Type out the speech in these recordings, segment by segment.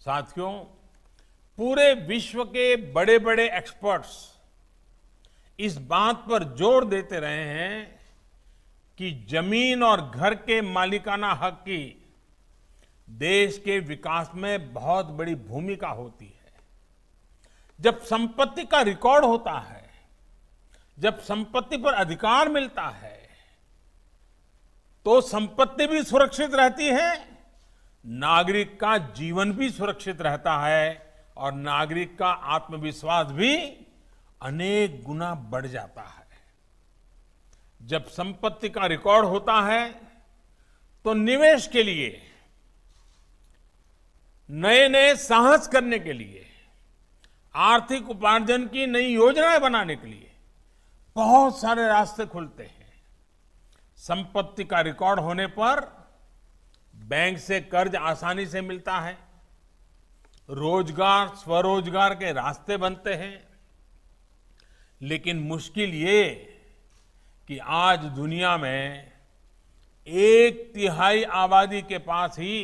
साथियों पूरे विश्व के बड़े बड़े एक्सपर्ट्स इस बात पर जोर देते रहे हैं कि जमीन और घर के मालिकाना हक की देश के विकास में बहुत बड़ी भूमिका होती है जब संपत्ति का रिकॉर्ड होता है जब संपत्ति पर अधिकार मिलता है तो संपत्ति भी सुरक्षित रहती है नागरिक का जीवन भी सुरक्षित रहता है और नागरिक का आत्मविश्वास भी अनेक गुना बढ़ जाता है जब संपत्ति का रिकॉर्ड होता है तो निवेश के लिए नए नए साहस करने के लिए आर्थिक उपार्जन की नई योजनाएं बनाने के लिए बहुत सारे रास्ते खुलते हैं संपत्ति का रिकॉर्ड होने पर बैंक से कर्ज आसानी से मिलता है रोजगार स्वरोजगार के रास्ते बनते हैं लेकिन मुश्किल ये कि आज दुनिया में एक तिहाई आबादी के पास ही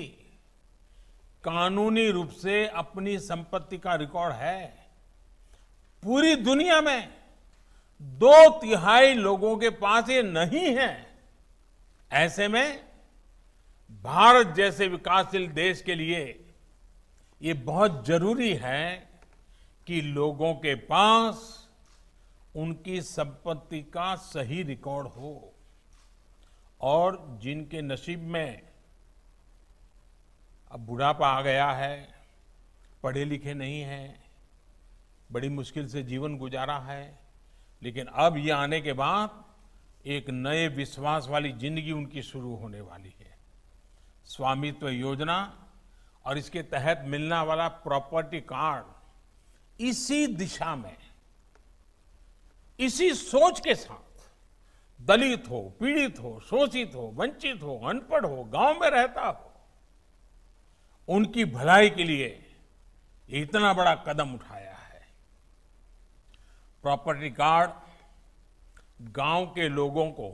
कानूनी रूप से अपनी संपत्ति का रिकॉर्ड है पूरी दुनिया में दो तिहाई लोगों के पास ये नहीं है ऐसे में भारत जैसे विकासशील देश के लिए ये बहुत जरूरी है कि लोगों के पास उनकी संपत्ति का सही रिकॉर्ड हो और जिनके नसीब में अब बुढ़ापा आ गया है पढ़े लिखे नहीं हैं बड़ी मुश्किल से जीवन गुजारा है लेकिन अब ये आने के बाद एक नए विश्वास वाली जिंदगी उनकी शुरू होने वाली है स्वामित्व योजना और इसके तहत मिलने वाला प्रॉपर्टी कार्ड इसी दिशा में इसी सोच के साथ दलित हो पीड़ित हो शोषित हो वंचित हो अनपढ़ हो गांव में रहता हो उनकी भलाई के लिए इतना बड़ा कदम उठाया है प्रॉपर्टी कार्ड गांव के लोगों को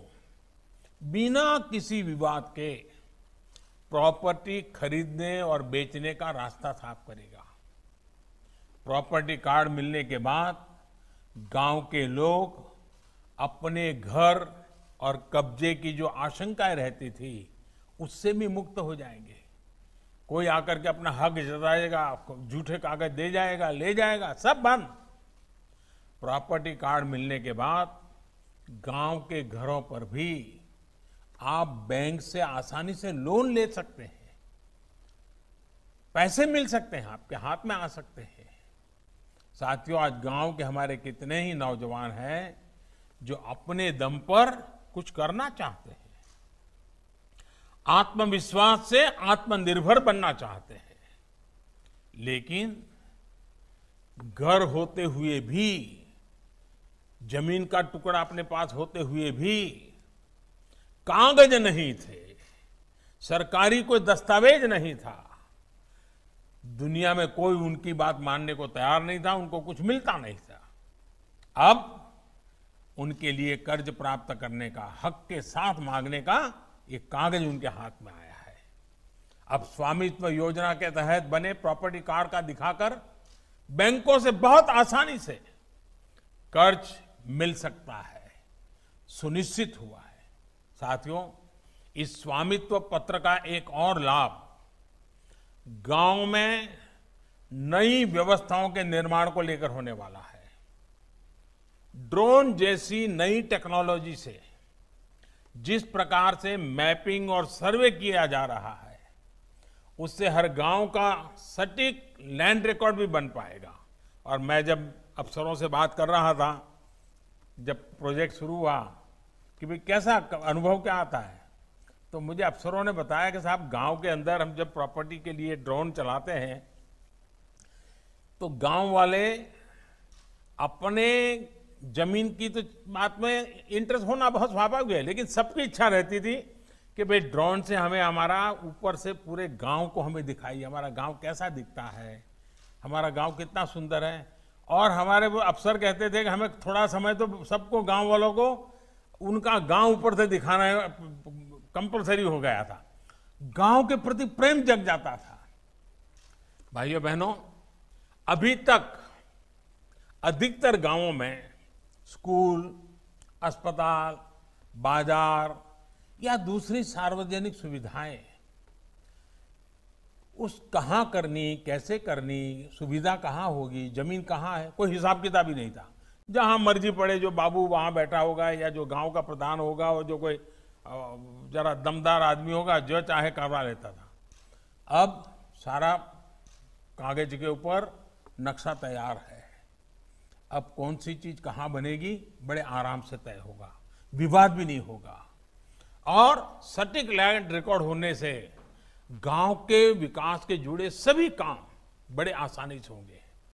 बिना किसी विवाद के प्रॉपर्टी खरीदने और बेचने का रास्ता साफ करेगा प्रॉपर्टी कार्ड मिलने के बाद गांव के लोग अपने घर और कब्जे की जो आशंकाएं रहती थी उससे भी मुक्त हो जाएंगे कोई आकर के अपना हक जताएगा झूठे कागज दे जाएगा ले जाएगा सब बंद प्रॉपर्टी कार्ड मिलने के बाद गांव के घरों पर भी आप बैंक से आसानी से लोन ले सकते हैं पैसे मिल सकते हैं आपके हाथ में आ सकते हैं साथियों आज गांव के हमारे कितने ही नौजवान हैं जो अपने दम पर कुछ करना चाहते हैं आत्मविश्वास से आत्मनिर्भर बनना चाहते हैं लेकिन घर होते हुए भी जमीन का टुकड़ा अपने पास होते हुए भी कागज नहीं थे सरकारी कोई दस्तावेज नहीं था दुनिया में कोई उनकी बात मानने को तैयार नहीं था उनको कुछ मिलता नहीं था अब उनके लिए कर्ज प्राप्त करने का हक के साथ मांगने का एक कागज उनके हाथ में आया है अब स्वामित्व योजना के तहत बने प्रॉपर्टी कार्ड का दिखाकर बैंकों से बहुत आसानी से कर्ज मिल सकता है सुनिश्चित हुआ है साथियों इस स्वामित्व पत्र का एक और लाभ गांव में नई व्यवस्थाओं के निर्माण को लेकर होने वाला है ड्रोन जैसी नई टेक्नोलॉजी से जिस प्रकार से मैपिंग और सर्वे किया जा रहा है उससे हर गांव का सटीक लैंड रिकॉर्ड भी बन पाएगा और मैं जब अफसरों से बात कर रहा था जब प्रोजेक्ट शुरू हुआ कि भाई कैसा अनुभव क्या आता है तो मुझे अफसरों ने बताया कि साहब गांव के अंदर हम जब प्रॉपर्टी के लिए ड्रोन चलाते हैं तो गांव वाले अपने जमीन की तो बात में इंटरेस्ट होना बहुत स्वाभाविक है लेकिन सबकी इच्छा रहती थी कि भाई ड्रोन से हमें हमारा ऊपर से पूरे गांव को हमें दिखाइए हमारा गांव कैसा दिखता है हमारा गांव कितना सुंदर है और हमारे वो अफसर कहते थे कि हमें थोड़ा समय तो सबको गांव वालों को उनका गांव ऊपर से दिखाना कंपलसरी हो गया था गांव के प्रति प्रेम जग जाता था भाइयों बहनों अभी तक अधिकतर गांवों में स्कूल अस्पताल बाजार या दूसरी सार्वजनिक सुविधाएं उस कहाँ करनी कैसे करनी सुविधा कहाँ होगी जमीन कहाँ है कोई हिसाब किताब ही नहीं था जहां मर्जी पड़े जो बाबू वहां बैठा होगा या जो गांव का प्रधान होगा और जो कोई जरा दमदार आदमी होगा जो चाहे करवा लेता था अब सारा कागज के ऊपर नक्शा तैयार है अब कौन सी चीज कहाँ बनेगी बड़े आराम से तय होगा विवाद भी नहीं होगा और सटीक लैंड रिकॉर्ड होने से गांव के विकास के जुड़े सभी काम बड़े आसानी से होंगे